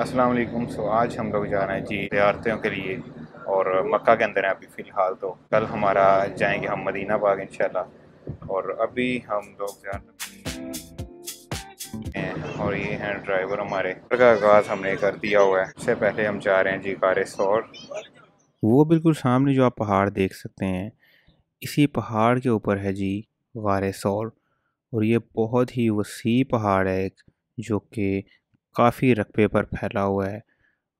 अस्सलाम वालेकुम सो आज हम लोग जा रहे हैं जी ज्यारतों के लिए और मक्का के अंदर हैं अभी फ़िलहाल तो कल हमारा जाएंगे हम मदीना बाग इंशाल्लाह और अभी हम लोग हैं और ये हैं ड्राइवर हमारे का आगाज़ हमने कर दिया हुआ है इससे पहले हम जा रहे हैं जी कार सौर वो बिल्कुल सामने जो आप पहाड़ देख सकते हैं इसी पहाड़ के ऊपर है जी वारे सौर और ये बहुत ही वसी पहाड़ है एक जो कि काफ़ी रकबे पर फैला हुआ है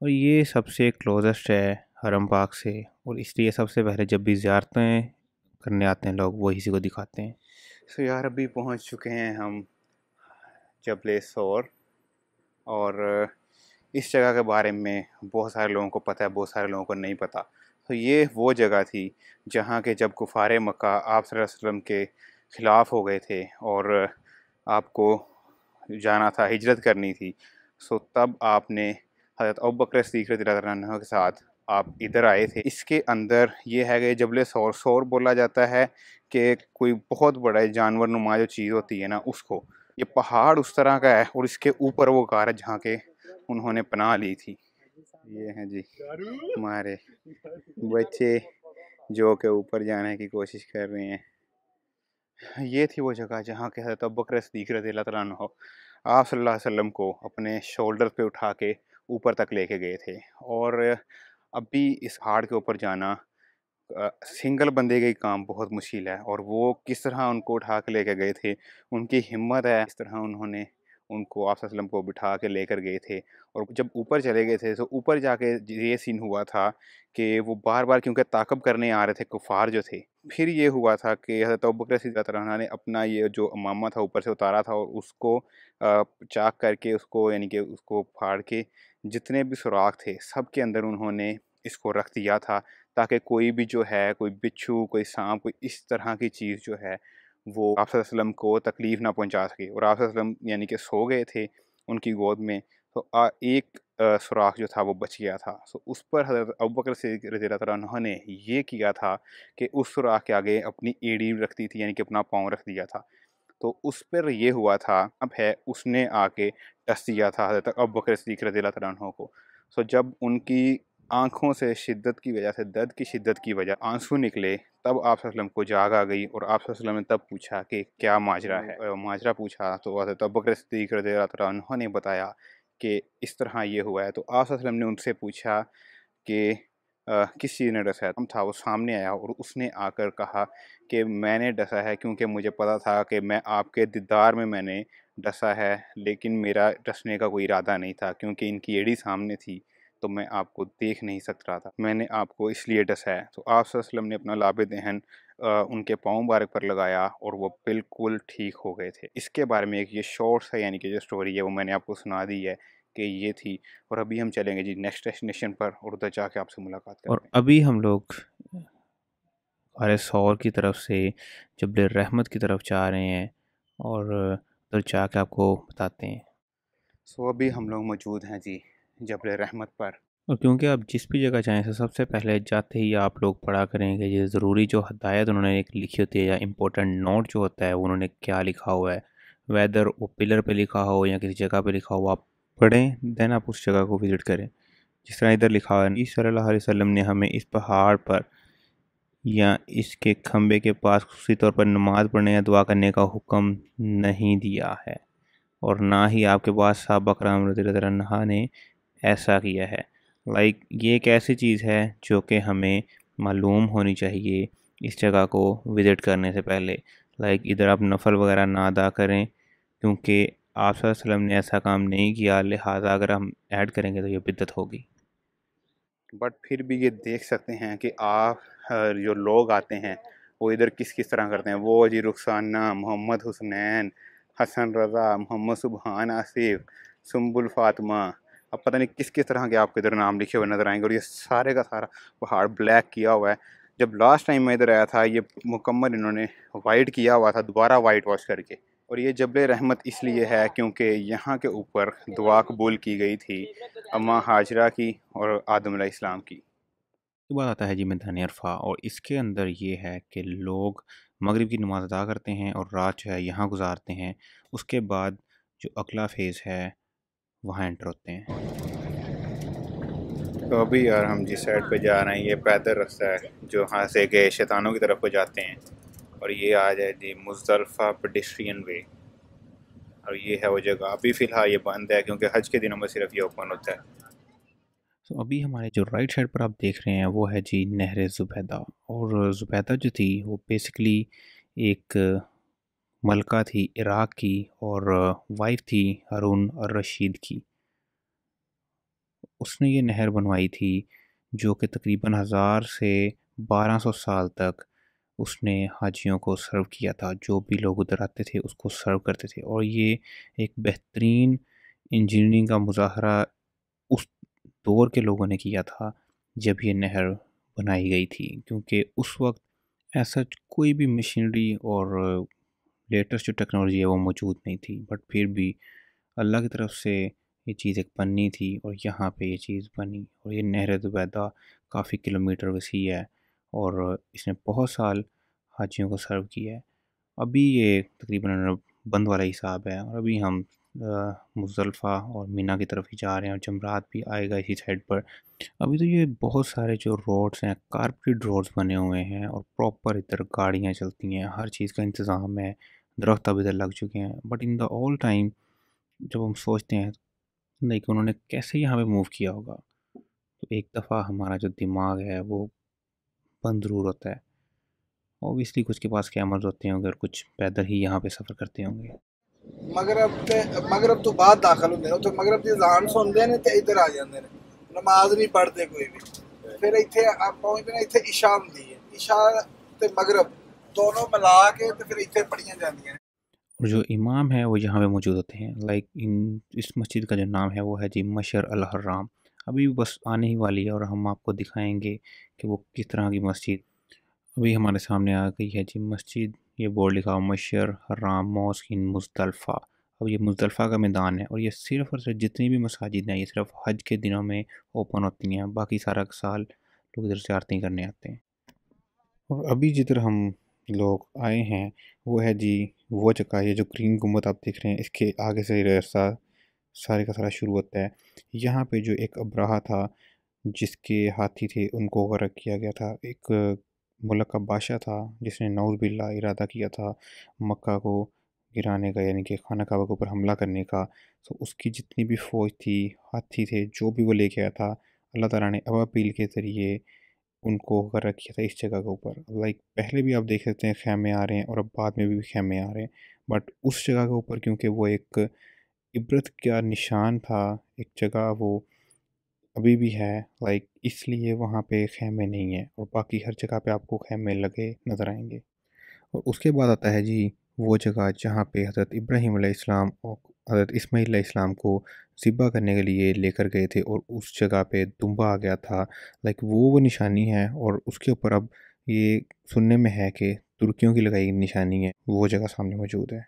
और ये सबसे क्लोजेस्ट है हरम पाक से और इसलिए सबसे पहले जब भी ज्यारतें करने आते हैं लोग वही इसी को दिखाते हैं सो so यार अभी पहुंच चुके हैं हम जबले सौर और इस जगह के बारे में बहुत सारे लोगों को पता है बहुत सारे लोगों को नहीं पता तो ये वो जगह थी जहाँ के जब कुफार मक्का आप वसल्लम के ख़िलाफ़ हो गए थे और आपको जाना था हिजरत करनी थी सो तब आपने हज़रत अब बकर के साथ आप इधर आए थे इसके अंदर ये है कि जबल शौर शौर बोला जाता है कि कोई बहुत बड़ा जानवर नुमा जो चीज़ होती है ना उसको ये पहाड़ उस तरह का है और इसके ऊपर वो कार है जहाँ के उन्होंने पनाह ली थी ये है जी हमारे बच्चे जो के ऊपर जाने की कोशिश कर रहे हैं ये थी वो जगह जहाँ के हजरत बकर सदीक रजील्ला तला आप सल्लल्लाहु अलैहि वसल्लम को अपने शोल्डर पे उठा के ऊपर तक लेके गए थे और अब भी इस हाड़ के ऊपर जाना सिंगल बंदे का ही काम बहुत मुश्किल है और वो किस तरह उनको उठा के लेके गए थे उनकी हिम्मत है इस तरह उन्होंने उनको आप वसलम को बिठा के लेकर गए थे और जब ऊपर चले गए थे तो ऊपर जाके ये सीन हुआ था कि वो बार बार क्योंकि ताकब करने आ रहे थे कुफार जो थे फिर ये हुआ था कि हज़रत बकर ने अपना ये जो अमामा था ऊपर से उतारा था और उसको चाक करके उसको यानी कि उसको फाड़ के जितने भी सुराख थे सब के अंदर उन्होंने इसको रख दिया था ताकि कोई भी जो है कोई बिच्छू कोई सांप कोई इस तरह की चीज़ जो है वो आप को तकलीफ़ ना पहुंचा सके और आप यानी कि सो गए थे उनकी गोद में तो आ, एक सुराख जो था वो बच गया था सो उस पर हज़रत अबकर से रजील्ला ने ये किया था कि उस सुराख के आगे अपनी एड़ी रखती थी यानी कि अपना पाँव रख दिया था तो उस पर यह हुआ था अब है उसने आके टस दिया था हज़रत अबकर सदीक रजील्ला को सो जब उनकी आँखों से शिद्दत की वजह से दर्द की शिद्दत की वजह आंसू निकले तब आप को जाग आ गई और आप ने तब पूछा कि क्या माजरा है हम्म। माजरा पूछा तो तब बकर सदीक रजी ने बताया कि इस तरह ये हुआ है तो आप ने उनसे पूछा कि किस चीज़ ने डसा है तो था वो सामने आया और उसने आकर कहा कि मैंने डसा है क्योंकि मुझे पता था कि मैं आपके दीदार में मैंने डसा है लेकिन मेरा डसने का कोई इरादा नहीं था क्योंकि इनकी एड़ी सामने थी तो मैं आपको देख नहीं सक रहा था मैंने आपको इसलिए डसाया तो आप ने अपना लाभ दहन उनके पाँव मुबारक पर लगाया और वो बिल्कुल ठीक हो गए थे इसके बारे में एक ये शॉर्ट्स है यानी कि जो स्टोरी है वो मैंने आपको सुना दी है कि ये थी और अभी हम चलेंगे जी नेक्स्ट डेस्टिनेशन पर और उधर जाके आपसे मुलाकात करें और अभी हम लोग अरे सौर की तरफ से जबल रहमत की तरफ जा रहे हैं और उधर जाके आपको बताते हैं सो so, अभी हम लोग मौजूद हैं जी जबर रहमत पर और क्योंकि आप जिस भी जगह जाएँ सबसे पहले जाते ही आप लोग पढ़ा करें कि ये ज़रूरी जो हदायत उन्होंने एक लिखी होती है या इम्पोर्टेंट नोट जो होता है उन्होंने क्या लिखा हुआ है वेदर वो पिलर पे लिखा हो या किसी जगह पे लिखा हो आप पढ़ें देन आप उस जगह को विज़िट करें जिस तरह इधर लिखा हुआ है इस वसल्लम ने हमें इस पहाड़ पर या इसके खम्बे के पास खुशी तौर पर नमाज पढ़ने या दुआ करने का हुक्म नहीं दिया है और ना ही आपके पास सबक राम रजी ने ऐसा किया है लाइक like, ये एक ऐसी चीज़ है जो कि हमें मालूम होनी चाहिए इस जगह को विज़िट करने से पहले लाइक like, इधर आप नफल वगैरह ना अदा करें क्योंकि आप ने ऐसा काम नहीं किया लिहाजा अगर हम ऐड करेंगे तो ये बिदत होगी बट फिर भी ये देख सकते हैं कि आप जो लोग आते हैं वो इधर किस किस तरह करते हैं वो जी रुखसाना मोहम्मद हुसनैन हसन रज़ा मोहम्मद सुबहान आसिफ सुम्बुल फातमा अब पता नहीं किस किस तरह के आपके इधर नाम लिखे हुए नज़र आएंगे और ये सारे का सारा पहाड़ ब्लैक किया हुआ है जब लास्ट टाइम मैं इधर आया था ये मुकम्मल इन्होंने वाइट किया हुआ था दोबारा वाइट वॉश करके और ये जबल रहमत इसलिए है क्योंकि यहाँ के ऊपर दुआ कबूल की गई थी अम्मा हाजरा की और आदम इस्लाम की तो बात आता है जी मैदान अरफा और इसके अंदर ये है कि लोग मगरब की नमाज़ अदा करते हैं और रात जो है यहाँ गुजारते हैं उसके बाद जो अगला फेज़ है वहाँ एंटर होते हैं तो अभी यार हम जिस साइड पे जा रहे हैं ये पैदल रास्ता है जो यहाँ से गए शैतानों की तरफ को जाते हैं और ये आ जाए जी मुजलफ़ा पडिस्ट्रियन वे और ये है वो जगह अभी फ़िलहाल ये बंद है क्योंकि हज के दिनों में सिर्फ ये ओपन होता है तो अभी हमारे जो राइट साइड पर आप देख रहे हैं वो है जी नहर ज़ुबैदा और ज़ुबैदा जो थी वो बेसिकली एक मलका थी इराक़ की और वाइफ थी हरून और रशीद की उसने ये नहर बनवाई थी जो कि तकरीबन हज़ार से बारह सौ साल तक उसने हाजियों को सर्व किया था जो भी लोग उधर आते थे उसको सर्व करते थे और ये एक बेहतरीन इंजीनियरिंग का मुजाहरा उस दौर के लोगों ने किया था जब ये नहर बनाई गई थी क्योंकि उस वक्त ऐसा कोई भी मशीनरी और लेटेस्ट जो टेक्नोलॉजी है वो मौजूद नहीं थी बट फिर भी अल्लाह की तरफ से ये चीज़ एक बननी थी और यहाँ पे ये चीज़ बनी और ये नहर दुबैदा काफ़ी किलोमीटर वसी है और इसने बहुत साल हाजियों को सर्व किया है अभी ये तकरीबन बंद वाला हिसाब है और अभी हम मुजलफ़ा और मीना की तरफ ही जा रहे हैं और जमरात भी आएगा इसी साइड पर अभी तो ये बहुत सारे जो रोड्स हैं कारपेट रोड्स बने हुए हैं और प्रॉपर इधर गाड़ियाँ चलती हैं हर चीज़ का इंतज़ाम है दरख्त अब इधर लग चुके हैं but in the all time जब हम सोचते हैं नहीं कि उन्होंने कैसे यहाँ पे मूव किया होगा तो एक दफ़ा हमारा जो दिमाग है वो बंद ज़रूर होता है ओबियसली कुछ के पास कैमर्स होते होंगे और कुछ पैदल ही यहाँ पे सफ़र करते होंगे मगरब ते मगरब तो बाद दाखिल तो मगरब की जान तो इधर आ जाते हैं नमाज नहीं पढ़ते कोई भी फिर इतने पहुँचते हैं इतने होंगी है मगरब दोनों मिला के तो फिर इतने पढ़िया जाती और जो इमाम है वो यहाँ पे मौजूद होते हैं लाइक इन इस मस्जिद का जो नाम है वो है जी मशर हराम अभी बस आने ही वाली है और हम आपको दिखाएंगे कि वो किस तरह की मस्जिद अभी हमारे सामने आ गई है जी मस्जिद ये बोर्ड लिखा हुआ मशर हराम इन मुस्तलफ़ा अब ये मुस्तलफ़ा का मैदान है और ये सिर्फ और सिर्फ जितनी भी मस्जिद हैं ये सिर्फ हज के दिनों में ओपन होती हैं बाकी सारा साल लोग इधर से आरती करने आते हैं और अभी जिधर हम लोग आए हैं वो है जी वो जगह ये जो ग्रीन गुम्बद आप देख रहे हैं इसके आगे से रास्ता सारे का सारा शुरू होता है यहाँ पे जो एक अबराहा था जिसके हाथी थे उनको गर्क किया गया था एक मुल्क का बादशाह था जिसने नौरबिल्ला इरादा किया था मक्का को गिराने का यानी कि खाना काबा के ऊपर हमला करने का तो उसकी जितनी भी फ़ौज थी हाथी थे जो भी वो लेके आया था अल्लाह ताला ने अब अपील के ज़रिए उनको कर रखी था इस जगह के ऊपर लाइक पहले भी आप देख सकते हैं खेमे आ रहे हैं और अब बाद में भी खेमे आ रहे हैं बट उस जगह के ऊपर क्योंकि वो एक इबरत का निशान था एक जगह वो अभी भी है लाइक इसलिए वहाँ पे खेमे नहीं है और बाकी हर जगह पे आपको खेमे लगे नज़र आएंगे और उसके बाद आता है जी वो जगह जहाँ पे हज़रत इब्राहिम और हज़रत इसमाईल इस्लाम को ज़िबा करने के लिए लेकर गए थे और उस जगह पे दुम्बा आ गया था लाइक वो वो निशानी है और उसके ऊपर अब ये सुनने में है कि तुर्कियों की लगाई निशानी है वो जगह सामने मौजूद है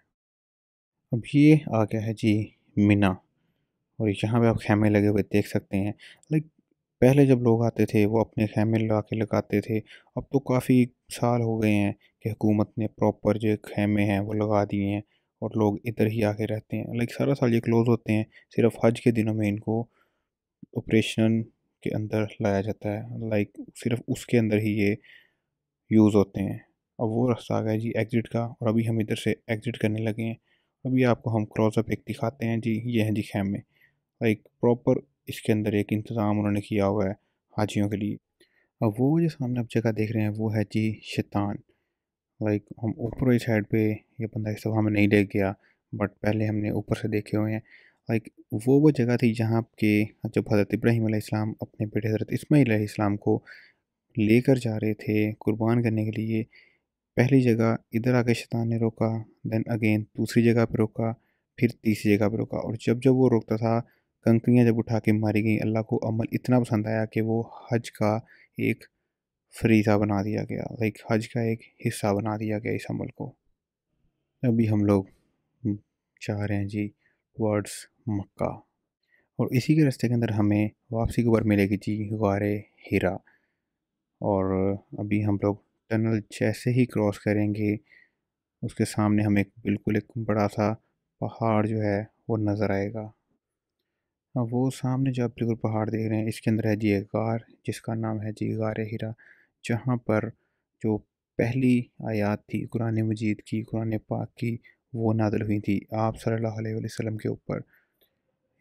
अब ये आ गया है जी मिना और यहाँ पे आप खेमे लगे हुए देख सकते हैं लाइक पहले जब लोग आते थे वो अपने खेमे लगा के लगाते थे अब तो काफ़ी साल हो गए हैं कि हुकूमत ने प्रॉपर जो खेमे हैं वो लगा दिए हैं और लोग इधर ही आके रहते हैं लाइक सारा साल ये क्लोज़ होते हैं सिर्फ हज के दिनों में इनको ऑपरेशन के अंदर लाया जाता है लाइक सिर्फ उसके अंदर ही ये यूज़ होते हैं अब वो रास्ता आ गया जी एग्ज़िट का और अभी हम इधर से एग्ज़िट करने लगे हैं अभी आपको हम क्रॉसअप एक दिखाते हैं जी ये हैं जी खेमे लाइक प्रॉपर इसके अंदर एक इंतज़ाम उन्होंने किया हुआ है हाजियों के लिए अब वो जो सामने आप जगह देख रहे हैं वो है जी शैतान लाइक हम ऊपर वाली साइड पे ये बंदा इस दफ़ा हमें नहीं ले गया बट पहले हमने ऊपर से देखे हुए हैं लाइक वो वो जगह थी जहाँ के जब हज़रत इब्राहिम इस्लाम अपने बेटे हज़रत इसमाईल इस्लाम को लेकर जा रहे थे कुर्बान करने के लिए पहली जगह इधर आके शैतान ने रोका देन अगेन दूसरी जगह पर रोका फिर तीसरी जगह पर रोका और जब जब वो रोकता था कंकरियाँ जब उठा के मारी गई अल्लाह को अमल इतना पसंद आया कि वो हज का एक फरीजा बना दिया गया लाइक हज का एक हिस्सा बना दिया गया इस अमल को अभी हम लोग चाह रहे हैं जी वर्ड्स मक्का और इसी के रास्ते के अंदर हमें वापसी के ऊपर मिलेगी जी गार हीरा और अभी हम लोग टनल जैसे ही क्रॉस करेंगे उसके सामने हमें बिल्कुल एक बड़ा सा पहाड़ जो है वो नज़र आएगा वो सामने जो आप बिल्कुल पहाड़ देख रहे हैं इसके अंदर है जी एक गार जिसका नाम है जी गार हीरा जहाँ पर जो पहली आयात थी कुरान मजीद की कुरान पाक की वो नादल हुई थी आप सल्लल्लाहु अलैहि वसल्लम के ऊपर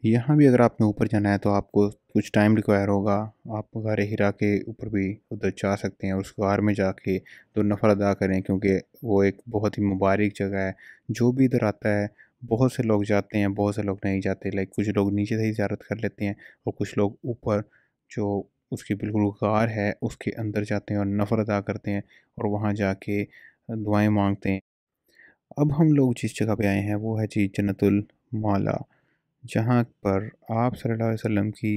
यहाँ भी अगर आपने ऊपर जाना है तो आपको कुछ टाइम रिक्वायर होगा आप गार हिरा के ऊपर भी उधर जा सकते हैं और उस गार में जाके दो नफर अदा करें क्योंकि वो एक बहुत ही मुबारक जगह है जो भी इधर आता है बहुत से लोग जाते हैं बहुत से लोग नहीं जाते लाइक कुछ लोग नीचे से ही ज्यारत कर लेते हैं और कुछ लोग ऊपर जो उसकी बिल्कुल गार है उसके अंदर जाते हैं और नफ़र अदा करते हैं और वहाँ जाके दुआएं मांगते हैं अब हम लोग जिस जगह पे आए हैं वो है जी जन्नतुलमाला जहाँ पर आप सल्लल्लाहु अलैहि वसल्लम की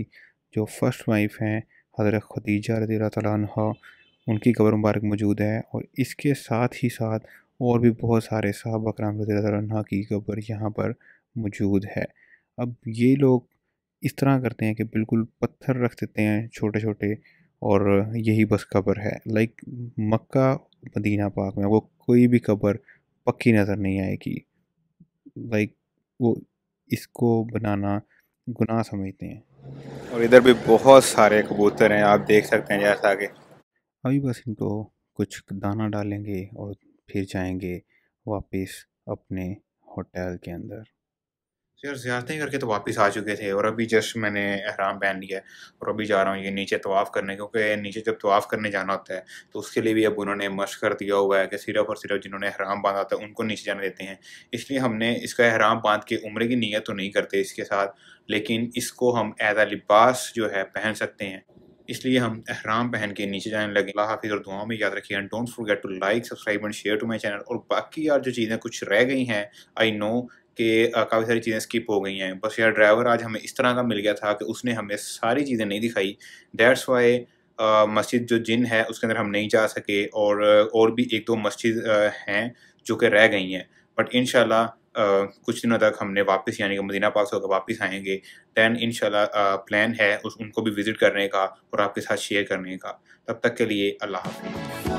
जो फ़र्स्ट वाइफ़ हैं हज़रत खदीजा रजी तह उनकी कबर मुबारक मौजूद है और इसके साथ ही साथ और भी बहुत सारे साहब अकराम रजी तह की कबर यहाँ पर मौजूद है अब ये लोग इस तरह करते हैं कि बिल्कुल पत्थर रख देते हैं छोटे छोटे और यही बस कब्र है लाइक मक्का मदीना पाक में वो कोई भी कब्र पक्की नज़र नहीं आएगी लाइक वो इसको बनाना गुनाह समझते हैं और इधर भी बहुत सारे कबूतर हैं आप देख सकते हैं जैसा कि अभी बस इनको कुछ दाना डालेंगे और फिर जाएंगे वापस अपने होटल के अंदर तो यार ज्यारतें करके तो वापस आ चुके थे और अभी जस्ट मैंने अहराम पहन लिया है और अभी जा रहा हूँ ये नीचे तवाफ़ करने क्योंकि नीचे जब तवाफ़ करने जाना होता है तो उसके लिए भी अब उन्होंने मश कर दिया हुआ है कि सिर्फ और सिर्फ जिन्होंने अहराम बांधा था उनको नीचे जाने देते हैं इसलिए हमने इसका अहराम बांध के उम्र की नीयत तो नहीं करते इसके साथ लेकिन इसको हम एज आ लिबास जो है पहन सकते हैं इसलिए हम अहराम पहन के नीचे जाने लगे अल्लाह हाफिज़ और दुआओं में याद रखिए and don't forget to like subscribe and share to my channel और बाकी यार जो चीज़ें कुछ रह गई हैं आई नो कि काफ़ी सारी चीज़ें स्किप हो गई हैं बस यार ड्राइवर आज हमें इस तरह का मिल गया था कि उसने हमें सारी चीज़ें नहीं दिखाई दैट्स वाई मस्जिद जो जिन है उसके अंदर हम नहीं जा सके और और भी एक दो मस्जिद हैं जो कि रह गई हैं बट इन कुछ दिनों तक हमने वापस यानी कि मदीना पास होकर वापस आएंगे दैन इन प्लान है उस उनको भी विज़िट करने का और आपके साथ शेयर करने का तब तक के लिए अल्लाह हाफ़